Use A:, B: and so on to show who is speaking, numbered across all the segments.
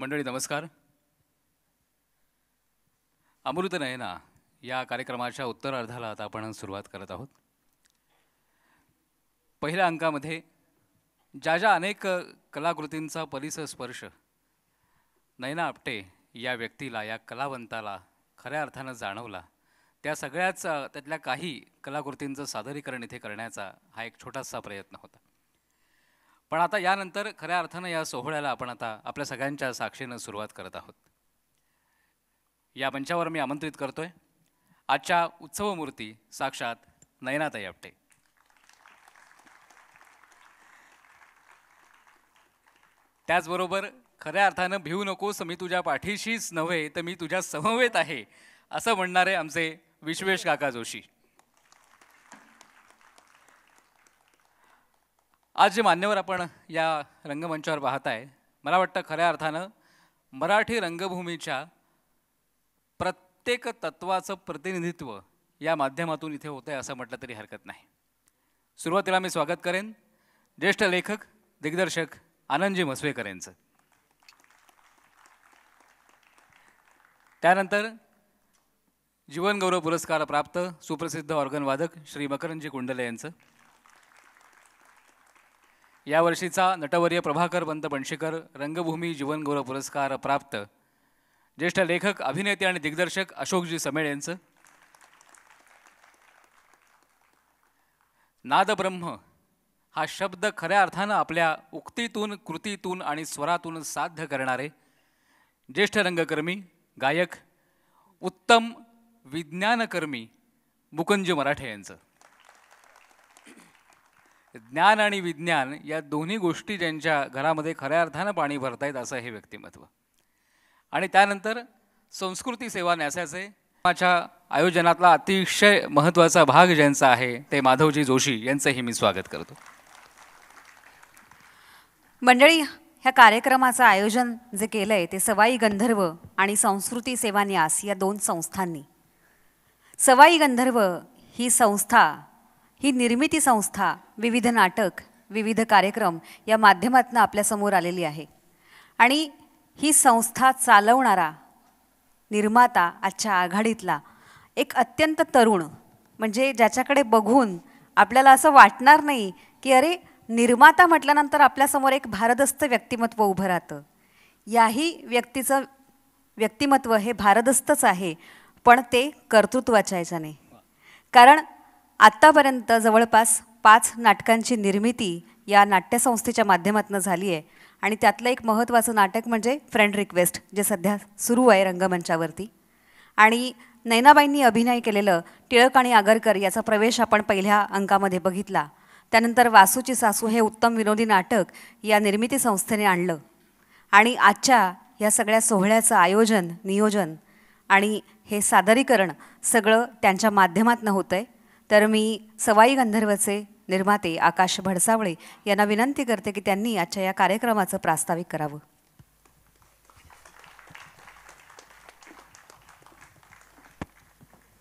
A: मंडळी नमस्कार अमृत नयना या कार्यक्रमाच्या उत्तरार्धाला आता आपण सुरुवात करत आहोत पहिल्या अंकामध्ये ज्या ज्या अनेक कलाकृतींचा परिसर स्पर्श नयना आपटे या व्यक्तीला या कलावंताला खऱ्या अर्थानं जाणवला त्या सगळ्याच त्यातल्या काही कलाकृतींचं सादरीकरण इथे करण्याचा हा एक छोटासा प्रयत्न होता पण आता यानंतर खऱ्या अर्थानं या सोहळ्याला आपण आता आपल्या सगळ्यांच्या साक्षीनं सुरुवात करत आहोत या मंचावर मी आमंत्रित करतोय आजच्या उत्सवमूर्ती साक्षात नयनाताई आपटे त्याचबरोबर खऱ्या अर्थानं भिवू नकोस मी तुझ्या पाठीशीच नव्हे तर मी तुझ्या समवेत आहे असं म्हणणारे आमचे विश्वेश काका जोशी आज जे मान्यवर आपण या रंगमंचावर पाहत आहे मला वाटतं खऱ्या अर्थानं मराठी रंगभूमीच्या प्रत्येक तत्वाचं प्रतिनिधित्व या माध्यमातून इथे होतं आहे असं म्हटलं तरी हरकत नाही सुरुवातीला मी स्वागत करेन ज्येष्ठ लेखक दिग्दर्शक आनंदजी मसवेकर यांचं त्यानंतर जीवनगौरव पुरस्कार प्राप्त सुप्रसिद्ध ऑर्गनवादक श्री मकरंजी कुंडले यांचं यावर्षीचा नटवर्य प्रभाकर पंत पणशीकर रंगभूमी जीवनगौरव पुरस्कार प्राप्त ज्येष्ठ लेखक अभिनेते आणि दिग्दर्शक अशोकजी समेळ यांचं नादब्रह्म हा शब्द खऱ्या अर्थानं आपल्या उक्तीतून कृतीतून आणि स्वरातून साध्य करणारे ज्येष्ठ रंगकर्मी गायक उत्तम विज्ञानकर्मी मुकुंज मराठे यांचं ज्ञान आणि विज्ञान या दोन्ही गोष्टी ज्यांच्या घरामध्ये खऱ्या अर्थानं पाणी भरतायत असं हे व्यक्तिमत्व आणि त्यानंतर संस्कृती सेवा न्यासाचे माझ्या आयोजनातला अतिशय महत्त्वाचा भाग ज्यांचा आहे ते माधवजी जोशी यांचंही मी स्वागत करतो
B: मंडळी ह्या कार्यक्रमाचं आयोजन जे केलं आहे ते सवाई गंधर्व आणि संस्कृती सेवा न्यास या दोन संस्थांनी सवाई गंधर्व ही संस्था ही निर्मिती संस्था विविध नाटक विविध कार्यक्रम या माध्यमातून आपल्यासमोर आलेली आहे आणि ही संस्था चालवणारा निर्माता आजच्या आघाडीतला एक अत्यंत तरुण म्हणजे ज्याच्याकडे बघून आपल्याला असं वाटणार नाही की अरे निर्माता म्हटल्यानंतर आपल्यासमोर एक भारदस्त व्यक्तिमत्व उभं राहतं याही व्यक्तीचं व्यक्तिमत्व हे भारदस्तच आहे पण ते कर्तृत्वाच्या याच्याने कारण आत्तापर्यंत जवळपास पाच नाटकांची निर्मिती या नाट्यसंस्थेच्या माध्यमातून झाली आहे आणि त्यातलं एक महत्त्वाचं नाटक म्हणजे फ्रेंड रिक्वेस्ट जे सध्या सुरू आहे रंगमंचावरती आणि नैनाबाईंनी अभिनय केलेलं टिळक आणि आगरकर याचा प्रवेश आपण पहिल्या अंकामध्ये बघितला त्यानंतर वासूची सासू हे उत्तम विनोदी नाटक या निर्मिती संस्थेने आणलं आणि आजच्या या सगळ्या सोहळ्याचं आयोजन नियोजन आणि हे सादरीकरण सगळं त्यांच्या माध्यमातनं होतं आहे तर मी सवाई गंधर्वचे निर्माते आकाश भडसावळे यांना विनंती करते की त्यांनी आजच्या या कार्यक्रमाचं प्रास्ताविक करावं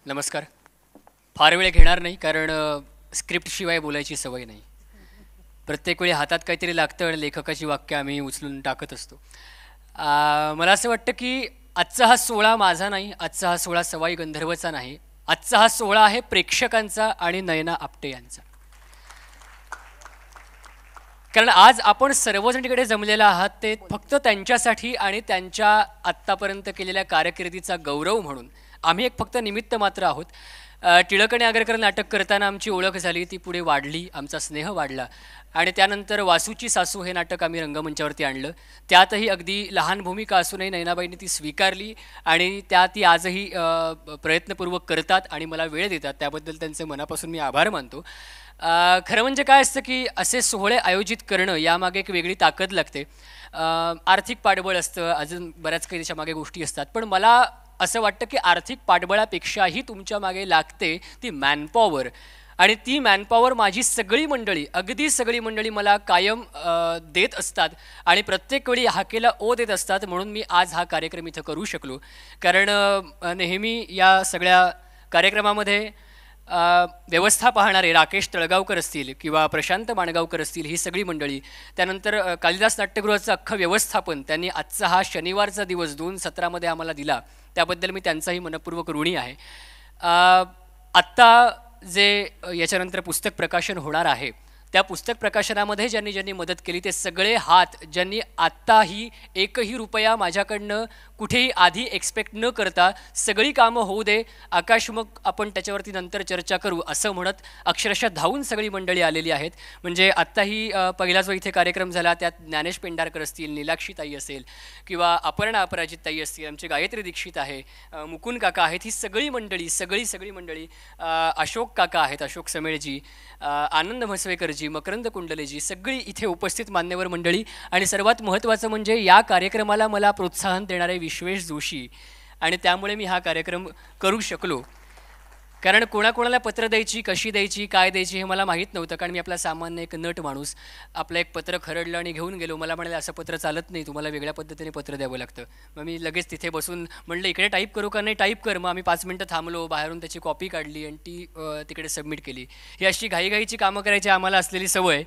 C: नमस्कार फार वेळ घेणार नाही कारण स्क्रिप्टशिवाय बोलायची सवय नाही प्रत्येक वेळी हातात काहीतरी लागतं आणि लेखकाची वाक्य आम्ही उचलून टाकत असतो मला असं वाटतं की आजचा हा सोहळा माझा नाही आजचा हा सोहळा सवाई गंधर्वचा नाही आजचा हा सोहळा आहे प्रेक्षकांचा आणि नयना आपटे यांचा कारण आज आपण सर्वजण तिकडे जमलेला आहात ते फक्त त्यांच्यासाठी आणि त्यांच्या आत्तापर्यंत केलेल्या कारकिर्दीचा गौरव म्हणून आम्ही एक फक्त निमित्त मात्र आहोत टिळक आणि आगरकर नाटक करताना आमची ओळख झाली ती पुढे वाढली आमचा स्नेह वाढला आणि त्यानंतर वासूची सासू हे नाटक आम्ही रंगमंचावरती आणलं त्यातही अगदी लहान भूमिका असूनही नैनाबाईंनी ती स्वीकारली आणि त्या ती आजही प्रयत्नपूर्वक करतात आणि मला वेळ देतात त्याबद्दल त्यांचे मनापासून मी आभार मानतो खरं म्हणजे काय असतं की असे सोहळे आयोजित करणं यामागे एक वेगळी ताकद लागते आर्थिक पाठबळ असतं अजून बऱ्याच काही त्याच्यामागे गोष्टी असतात पण मला असं वाटतं की आर्थिक पाठबळापेक्षाही तुमच्या मागे लागते ती मॅनपॉवर आणि ती मॅनपॉवर माझी सगळी मंडळी अगदी सगळी मंडळी मला कायम देत असतात आणि प्रत्येक वेळी हाकेला ओ देत असतात म्हणून मी आज हा कार्यक्रम इथं करू शकलो कारण नेहमी या सगळ्या कार्यक्रमामध्ये व्यवस्था पाहणारे राकेश तळगावकर असतील किंवा प्रशांत माणगावकर असतील ही सगळी मंडळी त्यानंतर कालिदास नाट्यगृहाचं अख्खं व्यवस्थापन त्यांनी आजचा हा शनिवारचा दिवस दोन सत्रामध्ये आम्हाला दिला त्याबद्दल मी त्यांचाही मनपूर्वक ऋणी आहे आत्ता जे याच्यानंतर पुस्तक प्रकाशन होणार आहे त्या पुस्तक प्रकाशनामध्ये ज्यांनी ज्यांनी मदत केली ते सगळे हात ज्यांनी आत्ताही एकही रुपया माझ्याकडनं कुठेही आधी एक्सपेक्ट न करता सगळी कामं होऊ दे आकाश मग आपण त्याच्यावरती नंतर चर्चा करू असं म्हणत अक्षरशः धावून सगळी मंडळी आलेली आहेत म्हणजे आत्ताही पहिला जो इथे कार्यक्रम झाला त्यात ज्ञानेश पेंडारकर असतील नीलाक्षी ताई असेल किंवा अपर्णा अपराजित ताई असतील आमची गायत्री दीक्षित आहे मुकुंद काका आहेत ही सगळी मंडळी सगळी सगळी मंडळी अशोक काका आहेत अशोक समेळजी आनंद म्हसवेकरजी मकरंद कुंडलेजी सगळी इथे उपस्थित मान्यवर मंडळी आणि सर्वात महत्त्वाचं म्हणजे या कार्यक्रमाला मला प्रोत्साहन देणारे विश्वेश जोशी आणि त्यामुळे मी हा कार्यक्रम करू शकलो कारण कोणाकोणाला पत्र द्यायची कशी द्यायची काय द्यायची हे मला माहीत नव्हतं कारण मी आपला सामान्य एक नट माणूस आपलं एक पत्र खरडलं आणि घेऊन गेलो मला म्हणाले असं पत्र चालत नाही तुम्हाला वेगळ्या पद्धतीने पत्र द्यावं लागतं मग मी लगेच तिथे बसून म्हणलं इकडे टाईप करू का नाही टाईप कर मग आम्ही पाच मिनटं थांबलो बाहेरून त्याची कॉपी काढली आणि ती तिकडे सबमिट केली ही अशी घाईघाईची कामं करायची आम्हाला असलेली सवय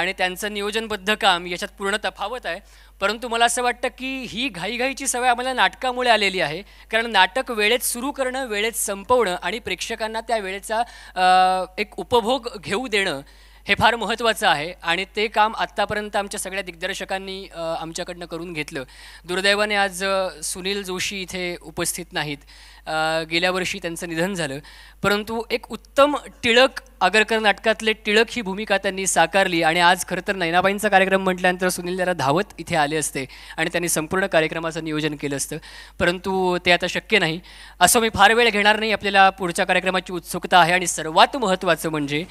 C: आणि त्यांचं नियोजनबद्ध काम याच्यात पूर्ण तफावत आहे परंतु मला असं वाटतं की ही घाईघाईची सवय आम्हाला नाटकामुळे आलेली आहे कारण नाटक वेळेत सुरू करणं वेळेत संपवणं आणि प्रेक्षकांना त्या वेळेचा एक उपभोग घेऊ देणं हे फार महत्त्वाचं आहे आणि ते काम आत्तापर्यंत आमच्या सगळ्या दिग्दर्शकांनी आमच्याकडनं करून घेतलं दुर्दैवाने आज सुनील जोशी इथे उपस्थित नाहीत गेल्या वर्षी त्यांचं निधन झालं परंतु एक उत्तम टिळक आगरकर नाटकातले टिळक ही भूमिका त्यांनी साकारली आणि आज खरं तर नैनाबाईंचा कार्यक्रम म्हटल्यानंतर सुनील जरा धावत इथे आले असते आणि त्यांनी संपूर्ण कार्यक्रमाचं नियोजन केलं असतं परंतु ते आता शक्य नाही असं मी फार वेळ घेणार नाही आपल्याला पुढच्या कार्यक्रमाची उत्सुकता आहे आणि सर्वात महत्त्वाचं म्हणजे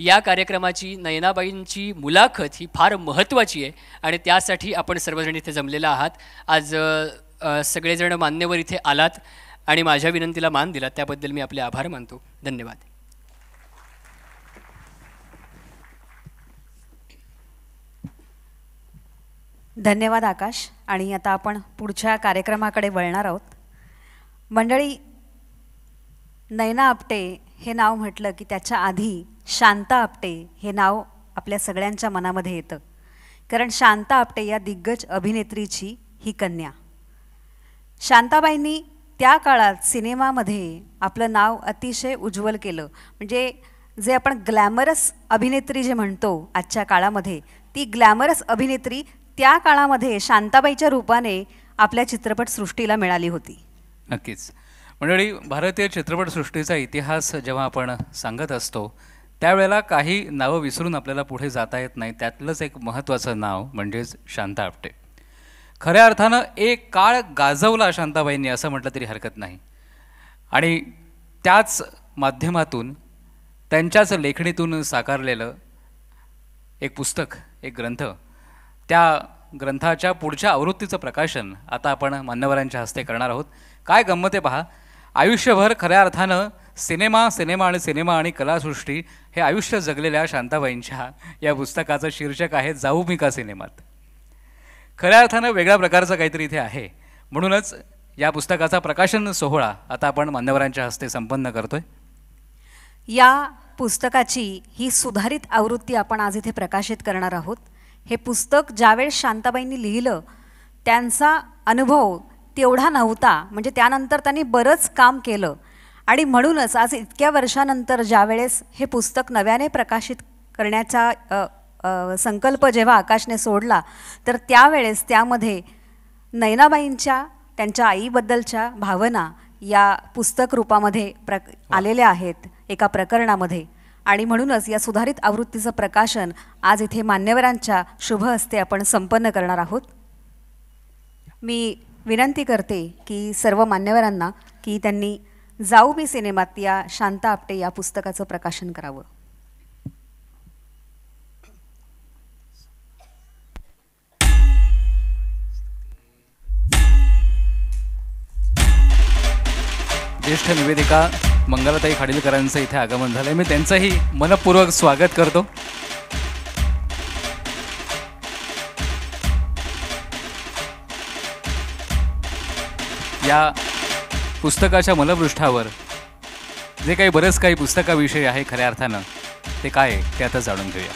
C: या कार्यक्रमाची नयनाबाईंची मुलाखत ही फार महत्त्वाची आहे आणि त्यासाठी आपण सर्वजण इथे जमलेला आहात आज सगळेजण मान्यवर इथे आलात आणि माझ्या विनंतीला मान दिला त्याबद्दल मी आपले आभार मानतो धन्यवाद
B: धन्यवाद आकाश आणि आता आपण पुढच्या कार्यक्रमाकडे वळणार आहोत मंडळी नयना आपटे हे नाव म्हटलं की त्याच्या आधी शांता आपटे हे नाव आपल्या सगळ्यांच्या मनामध्ये येतं कारण शांता आपटे या दिग्गज अभिनेत्रीची ही कन्या शांताबाईंनी त्या काळात सिनेमामध्ये आपलं नाव अतिशय उज्ज्वल केलं म्हणजे जे आपण ग्लॅमरस अभिनेत्री जे म्हणतो आजच्या काळामध्ये ती ग्लॅमरस अभिनेत्री त्या काळामध्ये शांताबाईच्या रूपाने आपल्या चित्रपटसृष्टीला मिळाली होती
A: नक्कीच मंडळी भारतीय चित्रपटसृष्टीचा इतिहास जेव्हा आपण सांगत असतो त्यावेळेला काही नावं विसरून आपल्याला पुढे जाता येत नाही त्यातलंच एक महत्त्वाचं नाव म्हणजेच शांता आपटे खऱ्या अर्थानं एक काळ गाजवला शांताबाईंनी असं म्हटलं तरी हरकत नाही आणि त्याच माध्यमातून त्यांच्याच लेखणीतून साकारलेलं एक पुस्तक एक ग्रंथ त्या ग्रंथाच्या पुढच्या आवृत्तीचं प्रकाशन आता आपण मान्यवरांच्या हस्ते करणार आहोत काय गंमत आहे पहा आयुष्यभर खऱ्या अर्थानं सिनेमा सिनेमा आणि सिनेमा आणि कलासृष्टी हे आयुष्य जगलेल्या शांताबाईंच्या या पुस्तकाचं शीर्षक आहे जाऊ मी का सिनेमात खऱ्या अर्थानं वेगळ्या प्रकारचं काहीतरी इथे आहे म्हणूनच या पुस्तकाचा प्रकाशन सोहळा आता आपण मान्यवरांच्या हस्ते संपन्न करतोय
B: या पुस्तकाची ही सुधारित आवृत्ती आपण आज इथे प्रकाशित करणार आहोत हे पुस्तक ज्यावेळेस शांताबाईंनी लिहिलं त्यांचा अनुभव तेवढा नव्हता म्हणजे त्यानंतर त्यांनी बरंच काम केलं आणि म्हणूनच आज इतक्या वर्षानंतर ज्यावेळेस हे पुस्तक नव्याने प्रकाशित करण्याचा संकल्प जेव्हा आकाशने सोडला तर त्यावेळेस त्यामध्ये नयनाबाईंच्या त्यांच्या आईबद्दलच्या भावना या पुस्तक रूपामध्ये प्र आलेल्या आहेत एका प्रकरणामध्ये आणि म्हणूनच या सुधारित आवृत्तीचं प्रकाशन आज इथे मान्यवरांच्या शुभ हस्ते आपण संपन्न करणार आहोत मी विनंती करते की सर्व मान्यवरांना की त्यांनी जाऊ मी सिनेमात या शांता आपटे या पुस्तकाचं प्रकाशन करावं
A: ज्येष्ठ निवेदिका मंगलताई खाडीलकरांचं इथे आगमन झालंय मी त्यांचंही मनपूर्वक स्वागत करतो या पुस्तकाच्या मलपृष्ठावर जे काही बरंच काही पुस्तकाविषयी आहे खऱ्या अर्थानं ते काय आहे ते आता जाणून घेऊया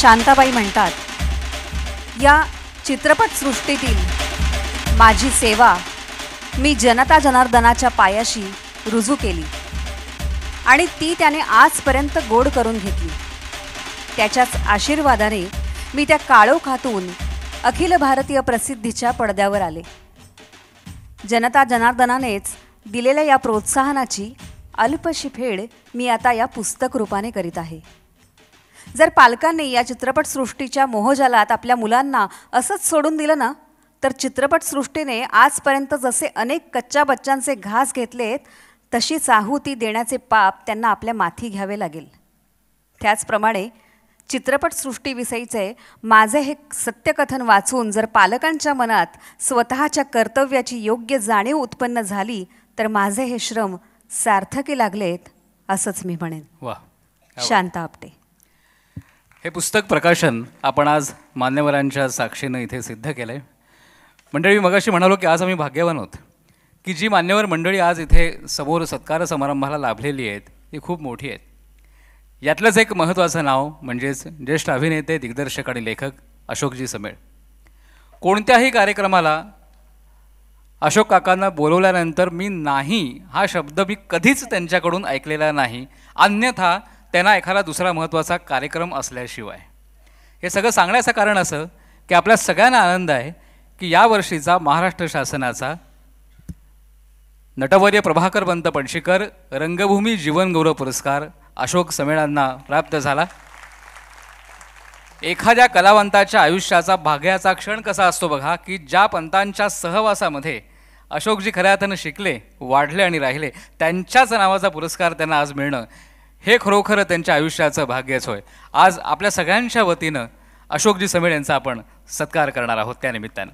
B: शांताबाई म्हणतात या चित्रपटसृष्टीतील माझी सेवा मी जनता जनार्दनाच्या पायाशी रुजू केली आणि ती त्याने आजपर्यंत गोड करून घेतली त्याच्याच आशीर्वादाने मी त्या काळोखातून अखिल भारतीय प्रसिद्धीच्या पडद्यावर आले जनता जनार्दनानेच दिलेल्या या प्रोत्साहनाची अल्पशी फेड मी आता या पुस्तक रूपाने करीत आहे जर पालकांनी या चित्रपटसृष्टीच्या मोहजालात आपल्या मुलांना असंच सोडून दिलं ना तर चित्रपटसृष्टीने आजपर्यंत जसे अनेक कच्च्या बच्चांचे घास घेतलेत तशी आहुती देण्याचे पाप त्यांना आपल्या माथी घ्यावे लागेल त्याचप्रमाणे चित्रपटसृष्टीविषयीचे माझे हे सत्यकथन वाचून जर पालकांच्या मनात स्वतःच्या कर्तव्याची योग्य जाणीव उत्पन्न झाली तर माझे हे श्रम सार्थकी लागलेत असंच मी म्हणेन वा शांता आपटे
A: हे पुस्तक प्रकाशन आपण आज मान्यवरांच्या साक्षीनं इथे सिद्ध केलं आहे मंडळी मगाशी म्हणालो की आज आम्ही भाग्यवान आहोत की जी मान्यवर मंडळी आज इथे समोर सत्कार समारंभाला लाभलेली आहेत ती खूप मोठी आहेत यातलंच एक महत्त्वाचं नाव म्हणजेच ज्येष्ठ अभिनेते दिग्दर्शक आणि लेखक अशोकजी समेळ कोणत्याही कार्यक्रमाला अशोक काकांना बोलवल्यानंतर मी नाही हा शब्द मी कधीच त्यांच्याकडून ऐकलेला नाही अन्यथा त्यांना एखादा दुसरा महत्त्वाचा कार्यक्रम असल्याशिवाय हे सगळं सांगण्याचं कारण असं की आपल्या सगळ्यांना आनंद आहे की यावर्षीचा महाराष्ट्र शासनाचा नटवर्य प्रभाकर पंत पणशीकर रंगभूमी जीवनगौरव पुरस्कार अशोक समेळांना प्राप्त झाला एखाद्या कलावंताच्या आयुष्याचा भाग्याचा क्षण कसा असतो बघा की ज्या पंतांच्या सहवासामध्ये अशोकजी खऱ्या अर्थानं शिकले वाढले आणि राहिले त्यांच्याच नावाचा पुरस्कार त्यांना आज मिळणं हे खरोखर त्यांच्या आयुष्याचं भाग्यच होय आज आपल्या सगळ्यांच्या वतीनं अशोकजी समेळ यांचा आपण सत्कार करणार आहोत त्यानिमित्तानं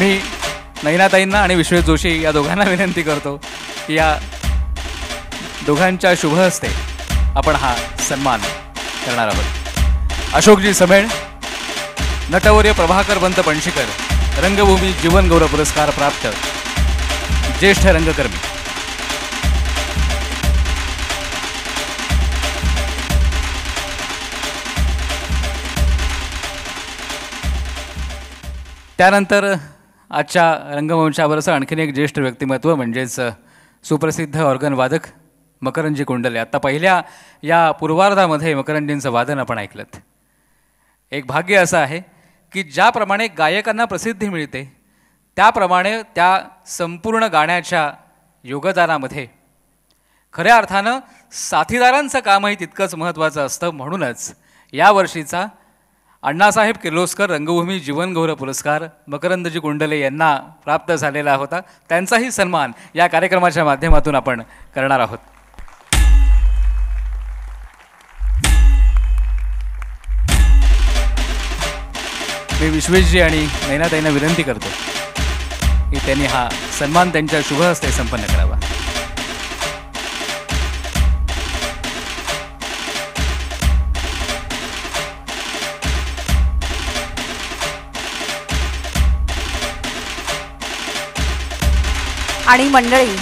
A: मी नैनाताईंना आणि विश्वेश जोशी या दोघांना विनंती करतो की या दोघांच्या शुभ हस्ते आपण हा सन्मान करणार आहोत अशोकजी समेळ नटवर्य प्रभाकर बंत पणशीकर रंगभूमी जीवनगौरव पुरस्कार प्राप्त ज्येष्ठ रंगकर्मी त्यानंतर आजच्या रंगमंचावरचं आणखीन एक ज्येष्ठ व्यक्तिमत्व म्हणजेच सुप्रसिद्ध ऑर्गन वादक मकरंजी कुंडले आत्ता पहिल्या या पूर्वार्धामध्ये मकरंजींचं वादन आपण ऐकलं एक भाग्य असं आहे की ज्याप्रमाणे गायकांना प्रसिद्धी मिळते त्याप्रमाणे त्या संपूर्ण गाण्याच्या योगदानामध्ये खऱ्या अर्थानं साथीदारांचं सा कामही तितकंच महत्त्वाचं असतं म्हणूनच यावर्षीचा अण्णासाहेब किर्लोस्कर रंगभूमी जीवनगौरव पुरस्कार मकरंदजी कुंडले यांना प्राप्त झालेला होता त्यांचाही सन्मान या कार्यक्रमाच्या माध्यमातून आपण करणार आहोत मी विश्वेशजी आणि नैनाताईंना विनंती करतो की त्यांनी हा सन्मान त्यांच्या शुभ हस्ते संपन्न करावा
B: आणि मंडळी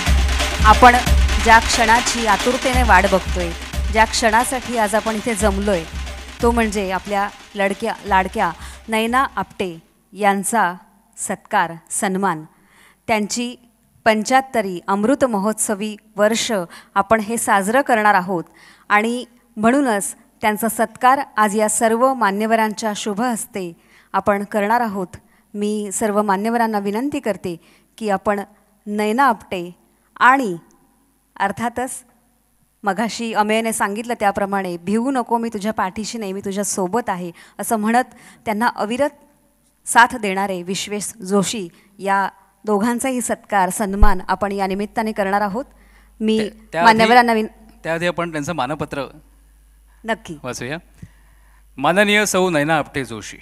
B: आपण ज्या क्षणाची आतुरतेने वाट बघतोय ज्या क्षणासाठी आज आपण इथे जमलोय तो म्हणजे आपल्या लडक्या लाडक्या नैना आपटे यांचा सत्कार सन्मान त्यांची पंच्याहत्तरी अमृत महोत्सवी वर्ष आपण हे साजरं करणार आहोत आणि म्हणूनच त्यांचा सत्कार आज या सर्व मान्यवरांच्या शुभ हस्ते आपण करणार आहोत मी सर्व मान्यवरांना विनंती करते की आपण नैना आपटे आणि अर्थातच मघाशी अमेयने सांगितलं त्याप्रमाणे भिवू नको मी तुझ्या पाठीशी नाही मी तुझ्या सोबत आहे असं म्हणत त्यांना अविरत साथ देणारे विश्वेश जोशी या दोघांचाही सत्कार सन्मान आपण या निमित्ताने करणार आहोत मी मान्यवरा नवीन
A: त्याआधी आपण त्यांचं मानपत्र नक्की वाचूया माननीय सौ नैना आपटे जोशी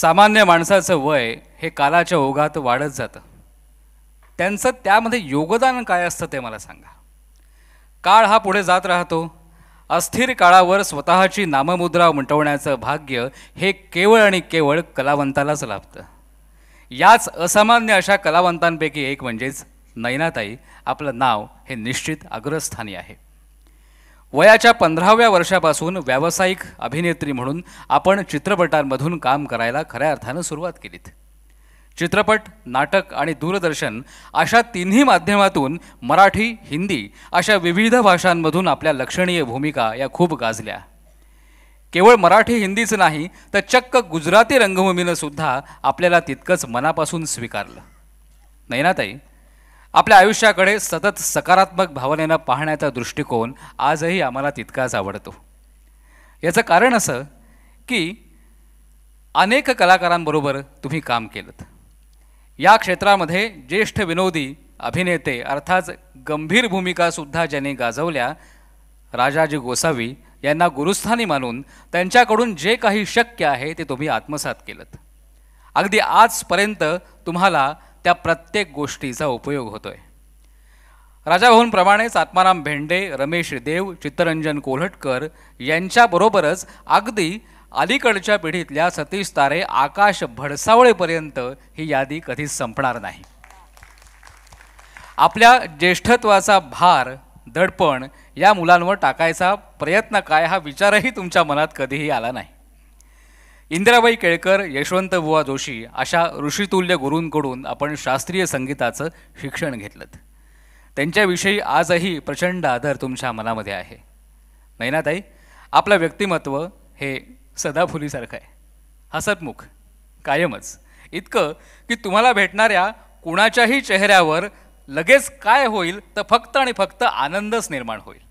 A: सामान्य माणसाचं वय हे कालाच्या ओघात वाढत जातं त्यांचं त्यामध्ये योगदान काय असतं ते मला सांगा काळ हा पुढे जात राहतो अस्थिर काळावर स्वतःची नाममुद्रा उमटवण्याचं भाग्य हे केवळ आणि केवळ कलावंतालाच लाभतं याच असामान्य अशा कलावंतांपैकी एक म्हणजेच नैनाताई आपलं नाव हे निश्चित अग्रस्थानी आहे वयाच्या पंधराव्या वर्षापासून व्यावसायिक अभिनेत्री म्हणून आपण चित्रपटांमधून काम करायला खऱ्या अर्थानं सुरुवात केलीत चित्रपट नाटक आणि दूरदर्शन अशा तिन्ही माध्यमातून मराठी हिंदी अशा विविध भाषांमधून आपल्या लक्षणीय भूमिका या खूप गाजल्या केवळ मराठी हिंदीच नाही तर चक्क गुजराती रंगभूमीनं सुद्धा आपल्याला तितकंच मनापासून स्वीकारलं नैनाताई आपल्या आयुष्याकडे सतत सकारात्मक भावनेनं पाहण्याचा दृष्टिकोन आजही आम्हाला तितकाच आवडतो याचं कारण असं की अनेक कलाकारांबरोबर तुम्ही काम केलं या क्षेत्रामध्ये ज्येष्ठ विनोदी अभिनेते अर्थात गंभीर भूमिकासुद्धा ज्यांनी गाजवल्या राजाजी गोसावी यांना गुरुस्थानी मानून त्यांच्याकडून जे काही शक्य आहे ते तुम्ही आत्मसात केलं अगदी आजपर्यंत तुम्हाला त्या प्रत्येक गोष्टीचा उपयोग होतोय राजाभाऊनप्रमाणेच आत्माराम भेंडे रमेश देव चित्तरंजन कोल्हटकर यांच्याबरोबरच अगदी अलीकडच्या पिढीतल्या सतीश तारे आकाश भडसावळेपर्यंत ही यादी कधीच संपणार नाही आपल्या ज्येष्ठत्वाचा भार दडपण या मुलांवर टाकायचा प्रयत्न काय हा विचारही तुमच्या मनात कधीही आला नाही इंदिराबाई केळकर यशवंत बुवा जोशी अशा ऋषितुल्य गुरूंकडून आपण शास्त्रीय संगीताचं शिक्षण घेतलं त्यांच्याविषयी आजही प्रचंड आदर तुमच्या मनामध्ये आहे नैनाताई आपलं व्यक्तिमत्व हे सदाफुलीसारखं आहे हसतमुख कायमच इतकं की तुम्हाला भेटणाऱ्या कुणाच्याही चेहऱ्यावर लगेच काय होईल तर फक्त आणि फक्त आनंदच निर्माण होईल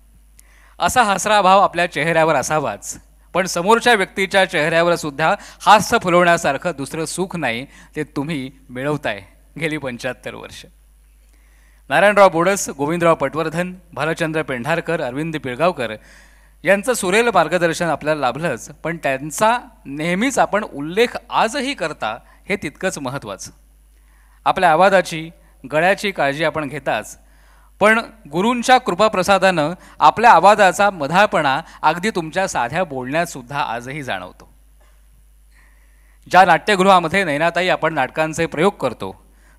A: असा हसरा भाव आपल्या चेहऱ्यावर असावाच पण समोरच्या व्यक्तीच्या चेहऱ्यावर सुद्धा हास्य फुलवण्यासारखं दुसरं सुख नाही ते तुम्ही मिळवताय गेली पंच्याहत्तर वर्ष नारायणराव बोडस गोविंदराव पटवर्धन भालचंद्र पेंढारकर अरविंद पिळगावकर यांचं सुरेल मार्गदर्शन आपल्याला लाभलंच पण त्यांचा नेहमीच आपण उल्लेख आजही करता हे तितकंच महत्त्वाचं आपल्या आवाजाची गळ्याची काळजी आपण घेताच पण गुरूंच्या कृपाप्रसादानं आपल्या आवाजाचा मधाळपणा अगदी तुमच्या साध्या बोलण्यातसुद्धा आजही जाणवतो ज्या नाट्यगृहामध्ये नैनाताई आपण नाटकांचे प्रयोग करतो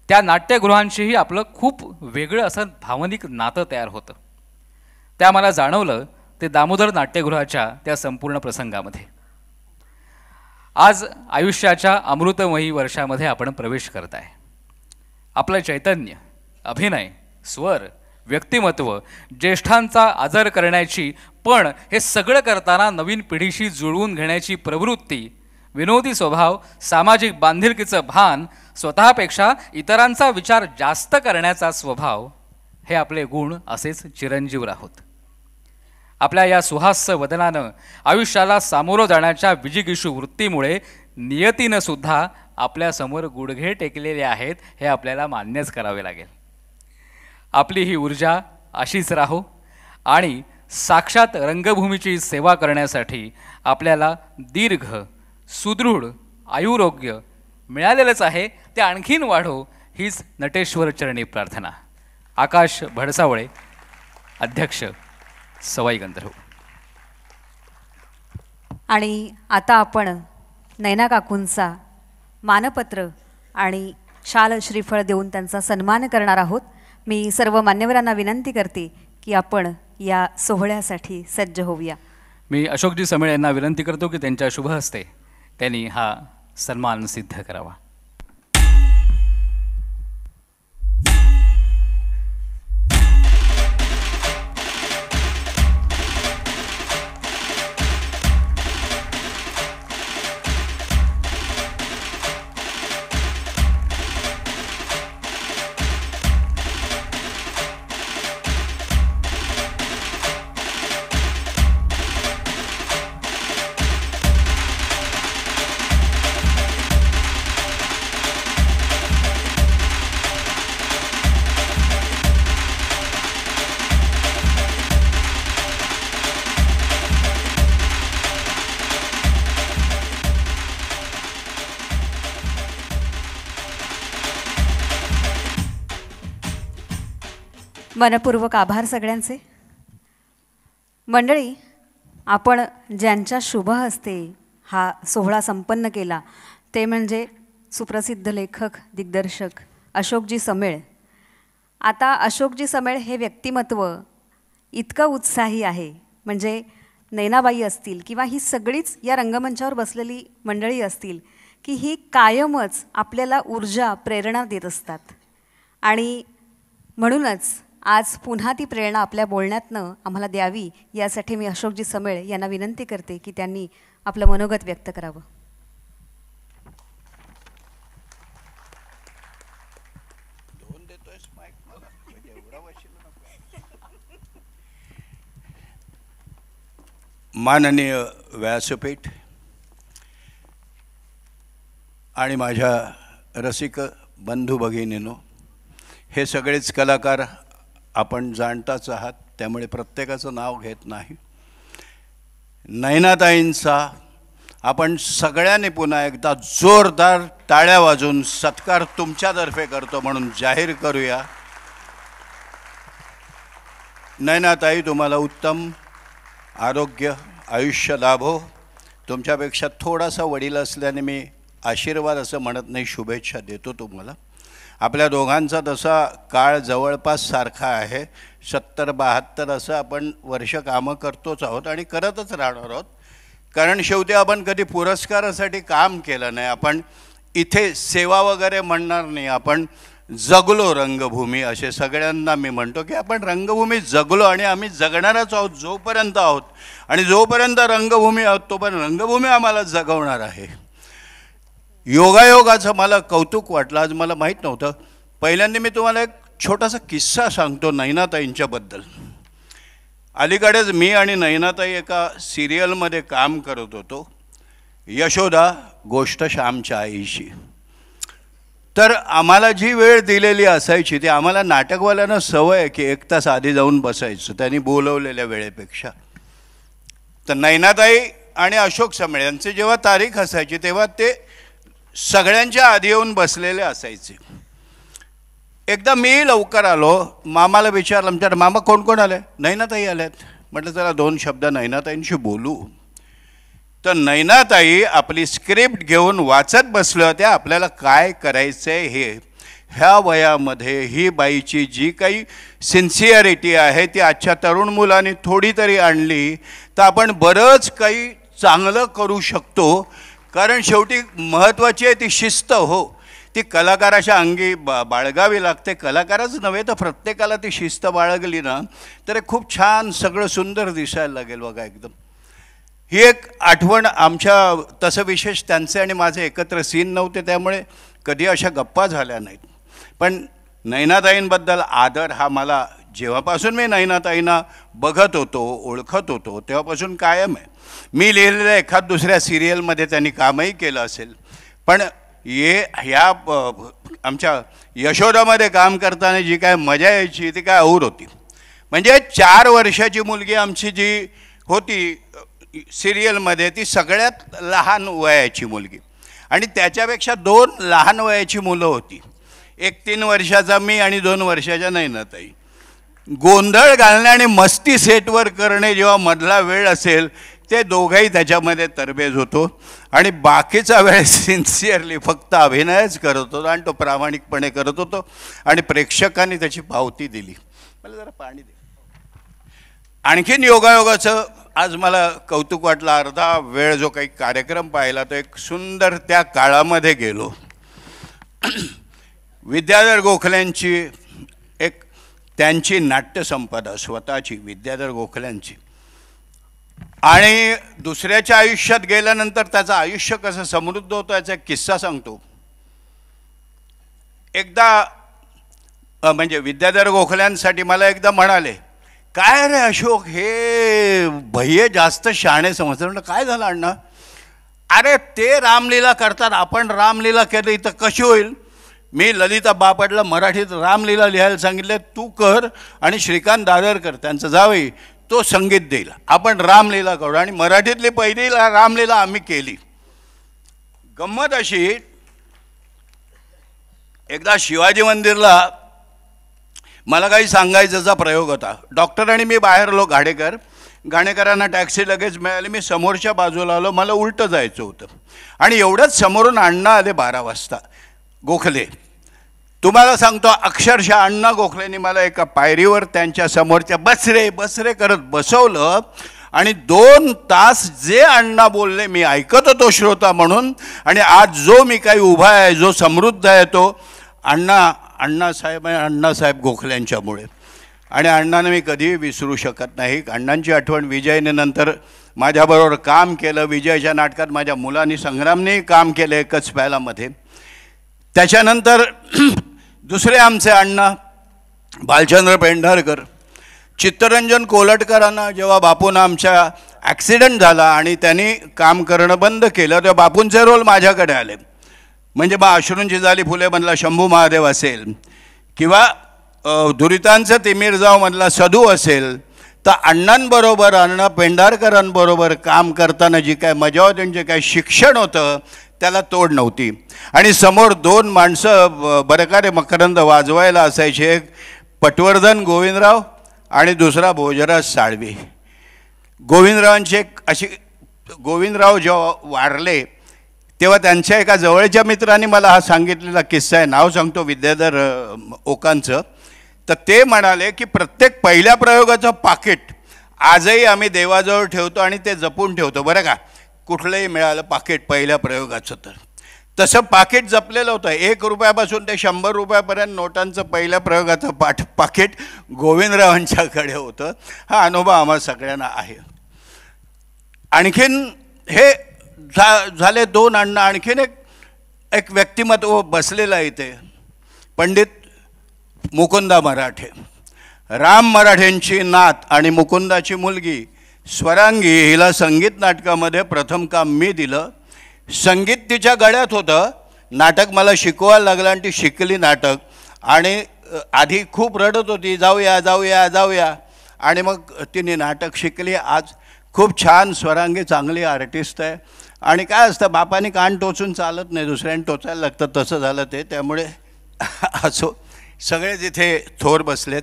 A: त्या नाट्यगृहांशीही आपलं खूप वेगळं असं भावनिक नातं तयार होतं त्या मला जाणवलं ते दामोदर नाट्यगृहाच्या त्या संपूर्ण प्रसंगामध्ये आज आयुष्याच्या अमृतमयी वर्षामध्ये आपण प्रवेश करत आहे आपलं चैतन्य अभिनय स्वर व्यक्तिमत्व ज्येष्ठांचा आदर करण्याची पण हे सगळं करताना नवीन पिढीशी जुळवून घेण्याची प्रवृत्ती विनोदी स्वभाव सामाजिक बांधिलकीचं भान स्वतःपेक्षा इतरांचा विचार जास्त करण्याचा स्वभाव हे आपले गुण असेच चिरंजीव राहोत आपल्या या सुहास्य वदनानं आयुष्याला सामोरं जाण्याच्या विजिगिशू वृत्तीमुळे नियतीनं सुद्धा आपल्यासमोर गुडघे टेकलेले आहेत हे आपल्याला मान्यच करावे लागेल आपली ही ऊर्जा अशीच राहो आणि साक्षात रंगभूमीची सेवा करण्यासाठी आपल्याला दीर्घ सुदृढ आयुरोग्य मिळालेलंच आहे ते आणखीन वाढो हीच नटेश्वर चरणी प्रार्थना आकाश भडसावळे अध्यक्ष सवाई गंधर्व
B: आणि आता आपण नैना काकूंचा मानपत्र आणि शाल श्रीफळ देऊन त्यांचा सन्मान करणार आहोत मी सर्व मान्यवरांना विनंती करते की आपण या सोहळ्यासाठी सज्ज होऊया
A: मी अशोकजी समेळ यांना विनंती करतो की त्यांच्या शुभ हस्ते त्यांनी हा सन्मान सिद्ध करावा
B: मनपूर्वक आभार सगळ्यांचे मंडळी आपण ज्यांच्या शुभ हस्ते हा सोहळा संपन्न केला ते म्हणजे सुप्रसिद्ध लेखक दिग्दर्शक अशोकजी समेळ आता अशोकजी समेळ हे व्यक्तिमत्व इतकं उत्साही आहे म्हणजे नैनाबाई असतील किंवा ही सगळीच या रंगमंचावर बसलेली मंडळी असतील की ही कायमच आपल्याला ऊर्जा प्रेरणा देत असतात आणि म्हणूनच आज पुन्हा ती प्रेरणा आपल्या बोलण्यातनं आम्हाला द्यावी यासाठी मी अशोकजी समेळ यांना विनंती करते की त्यांनी आपलं मनोगत व्यक्त करावं म्हणजे
D: माननीय व्यासपीठ आणि माझ्या रसिक बंधू भगिनीनो हे सगळेच कलाकार आपण जाणताच आहात त्यामुळे प्रत्येकाचं नाव घेत नाही नैनाताईंचा आपण सगळ्यांनी पुन्हा एकदा जोरदार टाळ्या वाजून सत्कार तुमच्यातर्फे करतो म्हणून जाहीर करूया नैनाताई तुम्हाला उत्तम आरोग्य आयुष्य लाभो तुमच्यापेक्षा थोडासा वडील असल्याने मी आशीर्वाद असं म्हणत नाही शुभेच्छा देतो तुम्हाला आपल्या दोघांचा तसा काळ जवळपास सारखा आहे सत्तर बहात्तर असं आपण वर्ष कामं करतोच आहोत आणि करतच राहणार आहोत कारण शेवटी आपण कधी पुरस्कारासाठी काम केलं नाही आपण इथे सेवा वगैरे म्हणणार नाही आपण जगलो रंगभूमी असे सगळ्यांना मी म्हणतो की आपण रंगभूमी जगलो आणि आम्ही जगणारच आहोत जोपर्यंत आहोत आणि जोपर्यंत रंगभूमी आहोत तोपर्यंत रंगभूमी आम्हाला जगवणार आहे योगायोगाचं मला कौतुक वाटलं आज मला माहीत नव्हतं पहिल्यांदा मी तुम्हाला एक छोटासा किस्सा सांगतो नैनाताईंच्याबद्दल अलीकडेच मी आणि नैनाताई एका सिरियलमध्ये काम करत होतो यशोदा गोष्ट श्यामच्या आईशी तर आम्हाला जी वेळ दिलेली असायची ती आम्हाला नाटकवाल्यानं सवय आहे की एक तास आधी जाऊन बसायचं त्यांनी बोलवलेल्या वेळेपेक्षा तर नैनाताई आणि अशोक समळे यांचे जेव्हा तारीख असायची तेव्हा ते सगळ्यांच्या आधी येऊन बसलेले असायचे एकदा मी लवकर आलो मामाला विचारलं म्हणजे मामा कोण कोण आले नैनाताई आल्यात म्हटलं चला दोन शब्द नैनाताईंशी बोलू तर नैनाताई आपली स्क्रिप्ट घेऊन वाचत बसल्या होत्या आपल्याला काय करायचं हे ह्या वयामध्ये ही बाईची जी काही सिन्सिअरिटी आहे ती आजच्या तरुण मुलांनी थोडी तरी आणली तर आपण बरंच काही चांगलं करू शकतो कारण शेवटी महत्त्वाची आहे ती शिस्त हो ती कलाकाराच्या अंगी बा बाळगावी लागते कलाकारच नव्हे तर प्रत्येकाला ती शिस्त बाळगली ना तर खूप छान सगळं सुंदर दिसायला लागेल बघा एकदम ही एक आठवण आमच्या तसं विशेष त्यांचे आणि माझे एकत्र सीन नव्हते त्यामुळे कधी अशा गप्पा झाल्या नाहीत पण नैनाताईंबद्दल आदर हा मला जेव्हापासून मी ताईना बघत होतो ओळखत होतो तेव्हापासून कायम आहे मी लिहिलेल्या एखाद दुसऱ्या सिरियलमध्ये त्यांनी कामही केलं असेल पण ये ह्या आमच्या यशोदामध्ये काम करताना जी काय मजा यायची ती काय और होती म्हणजे चार वर्षाची मुलगी आमची जी होती सिरियलमध्ये ती सगळ्यात लहान वयाची मुलगी आणि त्याच्यापेक्षा दोन लहान वयाची मुलं होती एक तीन वर्षाचा मी आणि दोन वर्षाच्या नैनाताई गोंधळ घालणे आणि मस्ती सेटवर करणे जेव्हा मधला वेळ असेल ते दोघंही त्याच्यामध्ये तरबेज होतो आणि बाकीचा वेळ सिन्सिअरली फक्त अभिनयच करत होतो आणि तो प्रामाणिकपणे करत होतो आणि प्रेक्षकांनी त्याची पावती दिली मला जरा पाणी दे आणखीन योगायोगाचं आज मला कौतुक वाटलं अर्धा वेळ जो काही कार्यक्रम पाहिला तो एक सुंदर त्या काळामध्ये गेलो विद्याधर गोखल्यांची त्यांची नाट्यसंपदा स्वतःची विद्याधर गोखल्यांची आणि दुसऱ्याच्या आयुष्यात गेल्यानंतर त्याचं आयुष्य कसं समृद्ध होतं याचा एक किस्सा सांगतो एकदा म्हणजे विद्याधर गोखल्यांसाठी मला एकदा म्हणाले काय रे अशोक हे भैये जास्त शहाणे समजतात म्हणजे काय झालं अण्णा अरे ते रामलीला करतात आपण रामलीला केली तर कशी होईल मी ललिता बापटला मराठीत रामलीला लिहायला सांगितलं तू कर आणि श्रीकांत दादरकर त्यांचं जावे तो संगीत देईल आपण रामलीला करू आणि मराठीतली पहिली रामलीला आम्ही केली गंमत अशी एकदा शिवाजी मंदिरला मला काही सांगायचाचा प्रयोग होता डॉक्टर आणि मी बाहेर आलो घाडेकर घाणेकरांना टॅक्सी लगेच मिळाली मी समोरच्या बाजूला आलो मला उलटं जायचं होतं आणि एवढंच समोरून अण्णा आले बारा वाजता गोखले तुम्हाला सांगतो अक्षरशः अण्णा गोखलेंनी मला एका पायरीवर त्यांच्या समोरच्या बसरे बसरे करत बसवलं आणि दोन तास जे अण्णा बोलले मी ऐकत होतो श्रोता म्हणून आणि आज जो मी काही उभा आहे जो समृद्ध आहे तो अण्णा अण्णासाहेब आणि अण्णासाहेब गोखल्यांच्यामुळे आणि अण्णांना मी कधीही विसरू शकत नाही अण्णांची आठवण विजयने नंतर माझ्याबरोबर काम केलं विजयच्या नाटकात माझ्या मुलांनी संग्रामने काम केलं एकच पॅलामध्ये त्याच्यानंतर दुसरे आमचे अण्णा भालचंद्र पेंढारकर चित्तरंजन कोलटकरांना जेव्हा बापून आमच्या ॲक्सिडेंट झाला आणि त्यांनी काम करणं बंद केलं तेव्हा बापूंचे रोल माझ्याकडे आले म्हणजे बा अश्रूंची झाली फुले म्हणला शंभू महादेव असेल किंवा दुरितांचं तिमिरजावमधला म्हणला सधू असेल तर अण्णांबरोबर अण्णा पेंढारकरांबरोबर काम करताना जी काय मजा होती जे काय शिक्षण होतं त्याला तोड नव्हती आणि समोर दोन माणसं बरेकारे मकरंद वाजवायला असायचे एक पटवर्धन गोविंदराव आणि दुसरा भोजराज साळवी गोविंदरावांचे अशी गोविंदराव जेव्हा वारले तेव्हा त्यांच्या एका जवळच्या मित्राने मला हा सांगितलेला किस्सा आहे नाव सांगतो विद्याधर ओकांचं तर ते म्हणाले की प्रत्येक पहिल्या प्रयोगाचं पाकिट आजही आम्ही देवाजवळ ठेवतो आणि ते जपून ठेवतो बरं का कुठलंही मिळालं पाकिट पहिल्या प्रयोगाचं तर तसं पाकिट जपलेलं होतं एक रुपयापासून ते शंभर रुपयापर्यंत नोटांचं पहिल्या प्रयोगाचं पाठ पाकिट गोविंदरावांच्याकडे होतं हा अनुभव आम्हाला सगळ्यांना आहे आणखीन हे झा झाले दोन अण्णा आणखीन एक एक व्यक्तिमत्व बसलेलं आहे ते पंडित मुकुंदा मराठे राम मराठेंची नात आणि मुकुंदाची मुलगी स्वरांगी हिला संगीत नाटकामध्ये प्रथम काम मी दिलं संगीत तिच्या गळ्यात होतं नाटक मला शिकवायला लागलं आणि ती शिकली नाटक आणि आधी खूप रडत होती जाऊया जाऊया जाऊया आणि मग तिने नाटक शिकली आज खूप छान स्वरांगी चांगली आर्टिस्ट आहे आणि काय असतं बापाने कान टोचून चालत नाही दुसऱ्याने टोचायला लागतं तसं झालं ते त्यामुळे असो सगळे तिथे थोर बसलेत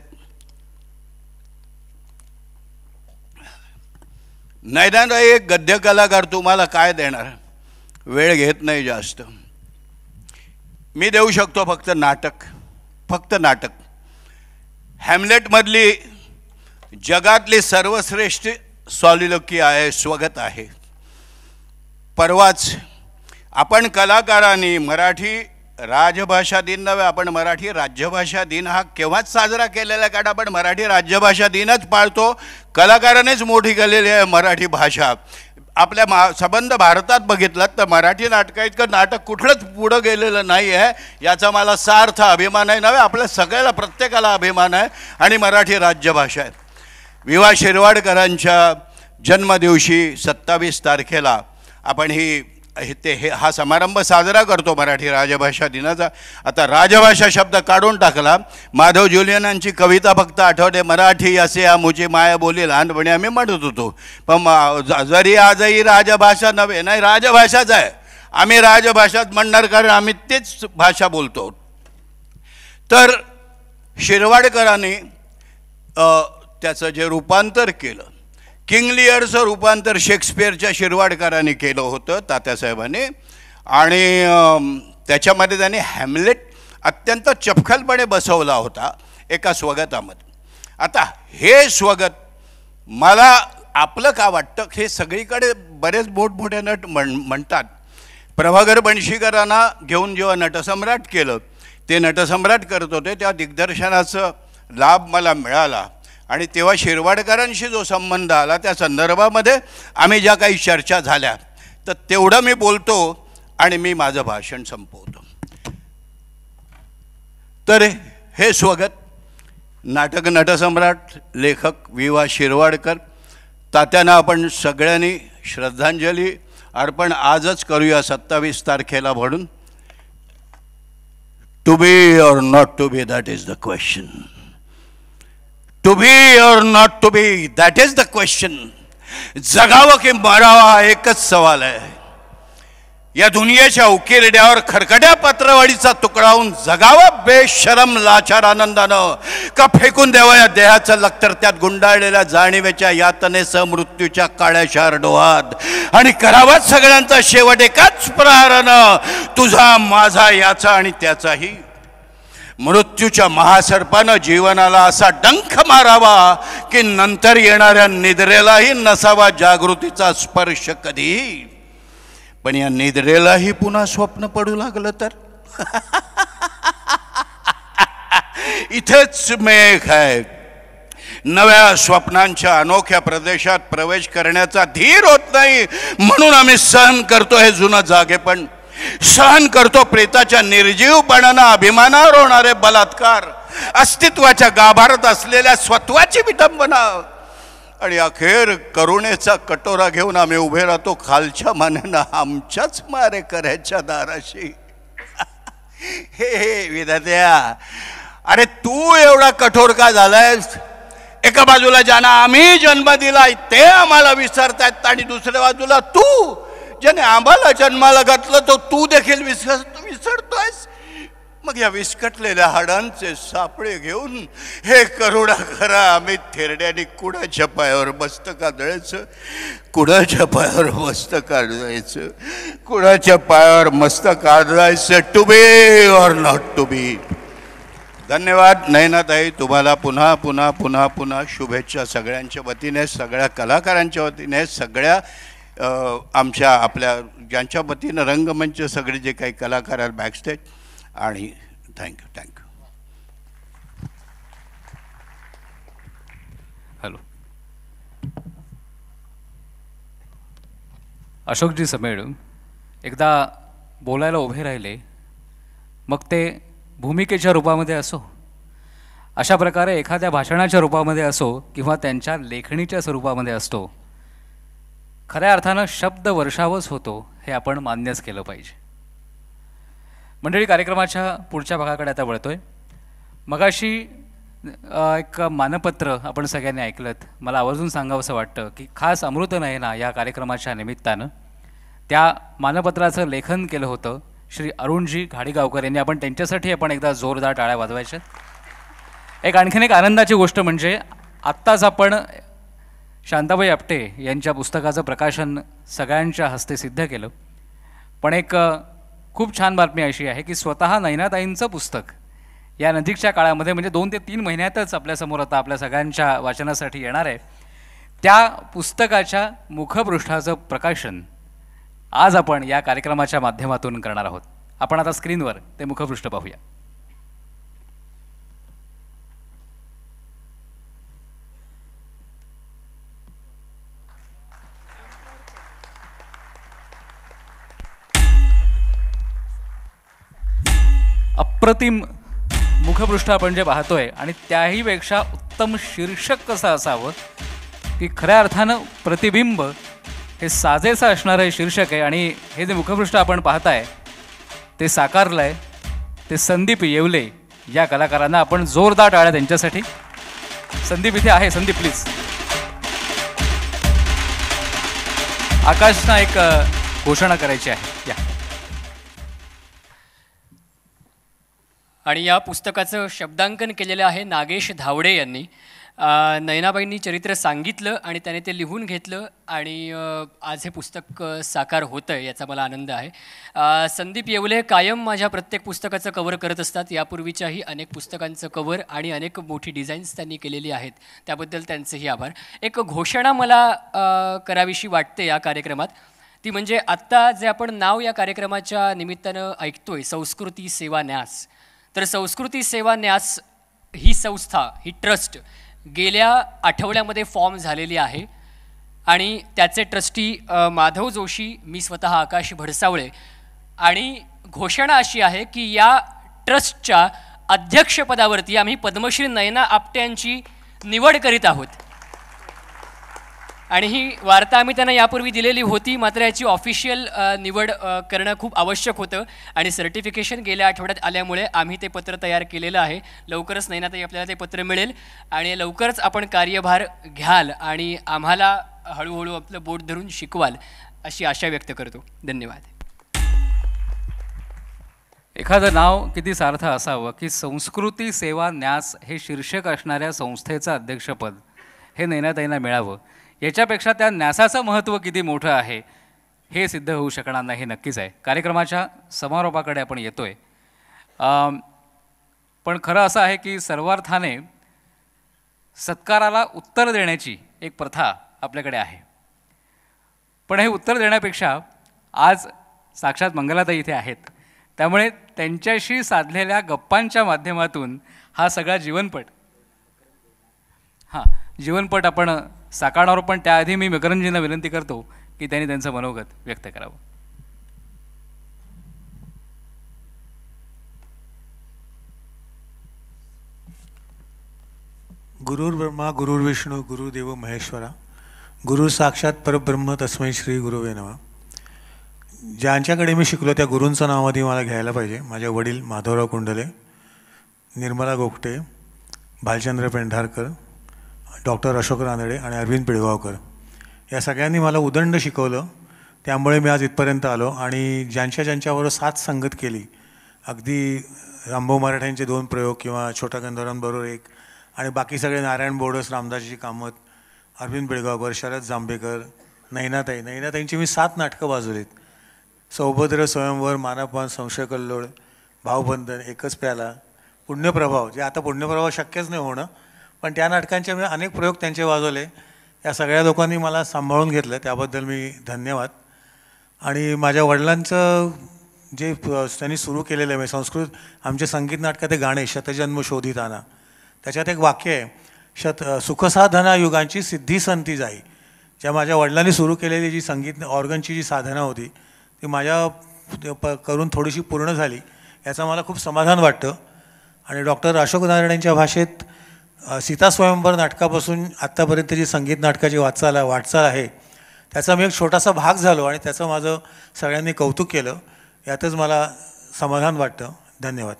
D: नाही एक गद्य कलाकार तुम्हाला काय देणार वेळ घेत नाही जास्त मी देऊ शकतो फक्त नाटक फक्त नाटक हॅमलेटमधली जगातली सर्वश्रेष्ठ सॉलिलोकी आहे स्वगत आहे परवाच आपण कलाकारांनी मराठी राजभाषा दिन नव्हे आपण मराठी राज्यभाषा दिन हा केव्हाच साजरा केलेला आहे कारण आपण मराठी राज्यभाषा दिनच पाळतो कलाकारानेच मोठी केलेली आहे मराठी भाषा आपल्या मा संबंध भारतात बघितलात तर मराठी नाटका इतकं नाटक कुठलंच पुढं गेलेलं नाही आहे याचा मला सार्थ अभिमान आहे नव्हे आपल्या सगळ्याला प्रत्येकाला अभिमान आहे आणि मराठी राज्यभाषा आहे विवा शिरवाडकरांच्या जन्मदिवशी सत्तावीस तारखेला आपण ही हे ते हे हा समारंभ साजरा करतो मराठी राजभाषा दिनाचा आता राजभाषा शब्द काढून टाकला माधव जुलियनांची कविता फक्त आठवते मराठी असे आमुची माया बोली लहानपणी आम्ही म्हणत होतो पण जरी आजही राजभाषा नव्हे नाही राजभाषाच आहे आम्ही राजभाषाच म्हणणार कारण आम्ही तीच भाषा बोलतो तर शिरवाडकरांनी त्याचं जे रूपांतर केलं लिअरचं रूपांतर शेक्सपियरच्या शिरवाडकरांनी केलं होतं तात्यासाहेबाने आणि त्याच्यामध्ये त्याने हॅमलेट अत्यंत चपखलपणे बसवला होता एका स्वगतामध्ये आता हे स्वगत मला आपलं का वाटतं हे सगळीकडे बरेच मोठमोठे नट म्हण म्हणतात प्रभाकर बनशीकरांना घेऊन जेव्हा नटसम्राट केलं ते नटसम्राट करत होते त्या दिग्दर्शनाचं लाभ मला मिळाला आणि तेव्हा शिरवाडकरांशी जो संबंध आला त्या संदर्भामध्ये आम्ही ज्या काही चर्चा झाल्या तर तेवढं मी बोलतो आणि मी माझं भाषण संपवतो तर हे स्वागत नाटक नटसम्राट लेखक वि वा शिरवाडकर तात्यांना आपण सगळ्यांनी श्रद्धांजली अर्पण आजच करूया सत्तावीस तारखेला म्हणून to be or not to be that is the question to be or not to be that is the question जगावं की मरावा हा एकच सवाल आहे या दुनियेच्या उकेरड्यावर खरकट्या पत्रवाडीचा तुकडाहून जगावं बेशरम लाचार आनंदानं का फेकून द्यावा या देहाचं लक्तर त्यात गुंडाळलेल्या जाणीवेच्या यातनेसह मृत्यूच्या काळ्याशार डोहात आणि करावाच सगळ्यांचा शेवट एकाच प्रहारानं तुझा माझा याचा आणि त्याचाही मृत्यूच्या महासर्पानं जीवनाला असा डंख मारावा की नंतर येणाऱ्या निद्रेलाही नसावा जागृतीचा स्पर्श कधी पण या निद्रेलाही पुन्हा स्वप्न पडू लागलं तर इथेच मेघ आहे नव्या स्वप्नांच्या अनोख्या प्रदेशात प्रवेश करण्याचा धीर होत नाही म्हणून आम्ही सहन करतो हे जुनं जागे पण सहन करतो प्रेताच्या निर्जीवपणानं अभिमानावर होणारे बलात्कार अस्तित्वाच्या गाभारात असलेल्या स्वत्वाची विटंबना आणि अखेर करुणेचा कटोरा घेऊन आम्ही उभे राहतो खालच्या मनानं आमच्याच मारे करायच्या दाराशी हे हे अरे तू एवढा कठोर का झालायस एका बाजूला ज्यांना आम्ही जन्म दिलाय ते आम्हाला विसरतायत आणि दुसऱ्या बाजूला तू ज्याने आम्हाला जन्माला घातलं तो तू देखील विसर विसरतोयस मग या विस्कटलेल्या हाडांचे सापळे घेऊन हे करुणा खरा आम्ही थेरड्याने कुणाच्या पायावर मस्त कादळायचं कुणाच्या पायावर मस्त काढायचं कुणाच्या पायावर मस्त काढायचं to be or not to be धन्यवाद नयनाताई तुम्हाला पुन्हा पुन्हा पुन्हा पुन्हा शुभेच्छा सगळ्यांच्या वतीने सगळ्या कलाकारांच्या वतीने सगळ्या आमच्या आपल्या ज्यांच्या वतीनं रंगमंच सगळे जे काही कलाकार आहेत बॅकस्टेज आणि thank you thank you
A: hello Ashokji Samel एकदा बोलायला उभे राहिले मग ते भूमिकेच्या रूपामध्ये असो अशा प्रकारे एखाद्या भाषणाच्या रूपामध्ये असो किंवा त्यांच्या लेखणीच्या स्वरूपामध्ये असतो खऱ्या अर्थानं शब्द वर्षावच होतो हे आपण मान्यच केलं पाहिजे मंडळी कार्यक्रमाच्या पुढच्या भागाकडे आता वळतोय मगाशी एक मानपत्र आपण सगळ्यांनी ऐकलं मला आवर्जून असं वाटतं की खास अमृत नाही ना या कार्यक्रमाच्या निमित्तानं त्या मानपत्राचं लेखन केलं होतं श्री अरुणजी घाडीगावकर यांनी आपण त्यांच्यासाठी आपण एकदा जोरदार टाळ्या वाजवायच्या एक आणखीन एक आनंदाची गोष्ट म्हणजे आत्ताच आपण शांताबाई आपटे यांच्या पुस्तकाचं प्रकाशन सगळ्यांच्या हस्ते सिद्ध केलं पण एक खूप छान बातमी अशी आहे की स्वतः नैनाताईंचं पुस्तक या नजीकच्या काळामध्ये म्हणजे दोन ते तीन महिन्यातच आपल्यासमोर आता आपल्या सगळ्यांच्या वाचनासाठी येणार आहे त्या पुस्तकाच्या मुखपृष्ठाचं प्रकाशन आज आपण या कार्यक्रमाच्या माध्यमातून करणार आहोत आपण आता स्क्रीनवर ते मुखपृष्ठ पाहूया अप्रतिम मुखपृष्ठ आपण जे पाहतोय आणि त्याहीपेक्षा उत्तम शीर्षक कसं असावं की खऱ्या अर्थानं प्रतिबिंब हे साजेसं सा असणारं हे शीर्षक आहे आणि हे जे मुखपृष्ठ आपण पाहताय ते साकारलं आहे ते संदीप येवले या कलाकारांना आपण जोरदार टाळ्या त्यांच्यासाठी संदीप इथे आहे संदीप प्लीज आकाशना एक घोषणा करायची आहे या
C: आणि या पुस्तकाचं शब्दांकन केलेलं आहे नागेश धावडे यांनी नयनाबाईंनी चरित्र सांगितलं आणि त्याने ते लिहून घेतलं आणि आज हे पुस्तक साकार होतं आहे याचा मला आनंद आहे संदीप येवले कायम माझ्या प्रत्येक पुस्तकाचं कवर करत असतात यापूर्वीच्याही अनेक पुस्तकांचं कवर आणि अनेक मोठी डिझाईन्स त्यांनी केलेली आहेत त्याबद्दल त्यांचेही आभार एक घोषणा मला करावीशी वाटते या कार्यक्रमात ती म्हणजे आत्ता जे आपण नाव या कार्यक्रमाच्या निमित्तानं आहे संस्कृती सेवा न्यास तर संस्कृती सेवा न्यास ही संस्था ही ट्रस्ट गेल्या आठवड्यामध्ये फॉर्म झालेली आहे आणि त्याचे ट्रस्टी माधव जोशी मी स्वतः आकाश भडसावळे आणि घोषणा अशी आहे की या ट्रस्टच्या अध्यक्षपदावरती आम्ही पद्मश्री नयना आपट्यांची निवड करीत आहोत आणि ही वार्ता आम्ही त्यांना यापूर्वी दिलेली होती मात्र याची ऑफिशियल निवड करणं खूप आवश्यक होतं आणि सर्टिफिकेशन गेल्या आठवड्यात आल्यामुळे आम्ही ते पत्र तयार केलेलं आहे लवकरच नैनाताई आपल्याला ते पत्र मिळेल आणि लवकरच आपण कार्यभार घ्याल आणि आम्हाला हळूहळू आपलं बोट धरून शिकवाल अशी आशा व्यक्त करतो धन्यवाद
A: एखादं नाव किती सार्थ असावं की संस्कृती सेवा न्यास हे शीर्षक असणाऱ्या संस्थेचं अध्यक्षपद हे नैनाताईंना मिळावं याच्यापेक्षा त्या न्यासाचं महत्त्व किती मोठं आहे हे सिद्ध होऊ शकणार नाही हे नक्कीच आहे कार्यक्रमाच्या समारोपाकडे आपण येतो आहे पण खरं असं आहे की सर्वार्थाने सत्काराला उत्तर देण्याची एक प्रथा आपल्याकडे आहे पण हे उत्तर देण्यापेक्षा आज साक्षात मंगलाताई इथे आहेत त्यामुळे त्यांच्याशी साधलेल्या गप्पांच्या माध्यमातून हा सगळा जीवनपट हां जीवनपट आपण साकारणार पण त्याआधी मी मकरंजींना विनंती करतो की त्यांनी त्यांचं मनोगत व्यक्त करावं
E: गुरुर् ब्रह्मा गुरुर्विष्णू गुरुदेव महेश्वरा गुरु साक्षात परब्रह्म तस्मै श्री गुरुवे नवा ज्यांच्याकडे मी शिकलो त्या गुरूंचं नाव आधी मला घ्यायला पाहिजे माझ्या वडील माधवराव कुंडले निर्मला गोखटे भालचंद्र पेंढारकर डॉक्टर अशोक रानडे आणि अरविंद पिळगावकर या सगळ्यांनी मला उदंड शिकवलं त्यामुळे मी आज इथपर्यंत आलो आणि ज्यांच्या ज्यांच्याबरोबर साथ संगत केली अगदी रामभाऊ मराठ्यांचे दोन प्रयोग किंवा छोटा गंधर्वांबरोबर एक आणि बाकी सगळे नारायण बोडस रामदासजी कामत अरविंद बिळगावकर शरद जांभेकर नैनाताई नैनाताईंची मी सात नाटकं वाजवलीत सौभद्र स्वयंवर मानापान संशय कल्लोळ भावबंधन एकच प्याला पुण्यप्रभाव जे आता पुण्यप्रभाव शक्यच नाही होणं पण त्या नाटकांचे मी अनेक प्रयोग त्यांचे वाजवले या सगळ्या लोकांनी मला सांभाळून घेतलं त्याबद्दल मी धन्यवाद आणि माझ्या वडिलांचं जे त्यांनी सुरू केलेलं आहे म्हणजे संस्कृत आमचे संगीत नाटकात ते गाणे शतजन्म शोधिताना त्याच्यात एक वाक्य आहे शत सुखसाधना युगांची सिद्धी संती जाई ज्या माझ्या वडिलांनी सुरू केलेली जी संगीत ऑर्गनची जी साधना होती ती माझ्या करून थोडीशी पूर्ण झाली याचं मला खूप समाधान वाटतं आणि डॉक्टर अशोक नारायणांच्या भाषेत सीता स्वयंवर नाटकापासून आत्तापर्यंत जी संगीत नाटकाची वाटचाल आहे वाटचाल आहे त्याचा मी एक छोटासा भाग झालो आणि त्याचं माझं सगळ्यांनी कौतुक केलं यातच मला समाधान वाटतं धन्यवाद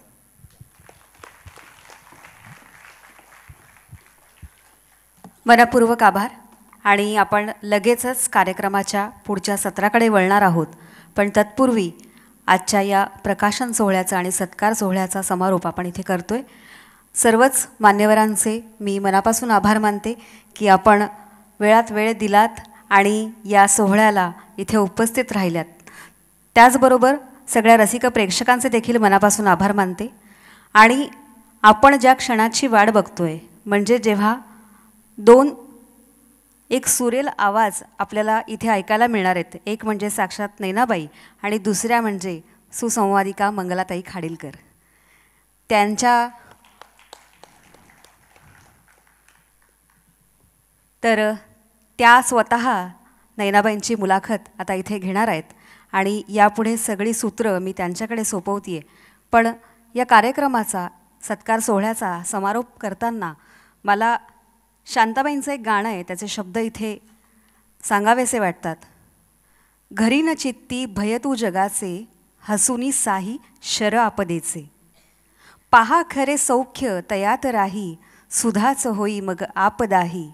B: मनापूर्वक आभार आणि आपण लगेचच कार्यक्रमाच्या पुढच्या सत्राकडे वळणार आहोत पण तत्पूर्वी आजच्या या प्रकाशन सोहळ्याचा आणि सत्कार सोहळ्याचा समारोप आपण इथे करतोय सर्वच मान्यवरांचे मी मनापासून आभार मानते की आपण वेळात वेळ दिलात आणि या सोहळ्याला इथे उपस्थित राहिल्यात त्याचबरोबर सगळ्या रसिक प्रेक्षकांचे देखील मनापासून आभार मानते आणि आपण ज्या क्षणाची वाट बघतो आहे म्हणजे जेव्हा दोन एक सुरेल आवाज आपल्याला इथे ऐकायला मिळणार आहेत एक म्हणजे साक्षात नैनाबाई आणि दुसऱ्या म्हणजे सुसंवादिका मंगलाताई खाडीलकर त्यांच्या तर त्या स्वतः नैनाबाईंची मुलाखत आता इथे घेणार आहेत आणि यापुढे सगळी सूत्रं मी त्यांच्याकडे सोपवती आहे पण या कार्यक्रमाचा सत्कार सोहळ्याचा समारोप करताना मला शांताबाईंचं एक गाणं आहे त्याचे शब्द इथे सांगावेसे वाटतात घरी न चित्ती भयतू जगाचे हसुनी साही शर आपदेचे पहा खरे सौख्य तयात राही सुधाच होई मग आपदाही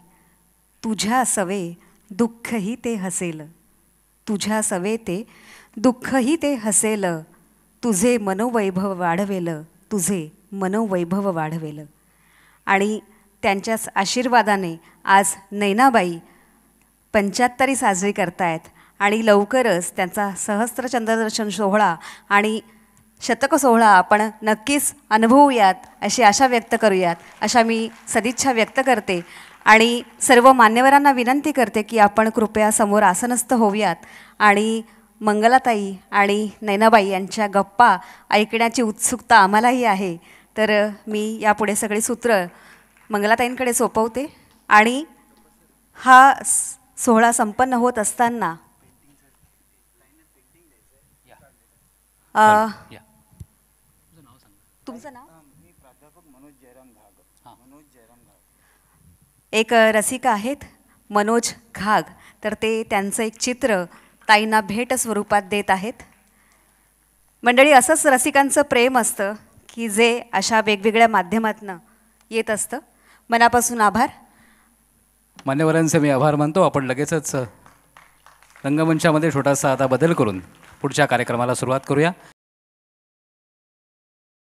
B: तुझ्या सवे दुःखही ते हसेल तुझ्या सवे ते दुःखही ते हसेल तुझे मनोवैभव वाढवेल तुझे मनोवैभव वाढवेल आणि त्यांच्याच आशीर्वादाने आज नैनाबाई पंच्याहत्तरी साजरी करतायत आणि लवकरच त्यांचा सहस्त्रचंद्रदर्शन सोहळा आणि शतक सोहळा आपण नक्कीच अनुभवूयात अशी आशा व्यक्त करूयात अशा मी सदिच्छा व्यक्त करते आणि सर्व मान्यवरांना विनंती करते की आपण कृपया समोर आसनस्थ होऊयात आणि मंगलाताई आणि नैनाबाई यांच्या गप्पा ऐकण्याची उत्सुकता आम्हालाही आहे तर मी यापुढे सगळी सूत्र मंगलाताईंकडे सोपवते आणि हा सोहळा संपन्न होत असताना तुमचं नाव एक रसिका आहेत मनोज घाग तर ते त्यांचं एक चित्र ताईंना भेट स्वरूपात देत आहेत मंडळी असंच रसिकांचं प्रेम असतं की जे अशा वेगवेगळ्या माध्यमातनं येत असतं मनापासून आभार
A: मान्यवरांचे मी आभार मानतो आपण लगेचच रंगमंचामध्ये छोटासा आता बदल करून पुढच्या कार्यक्रमाला सुरुवात करूया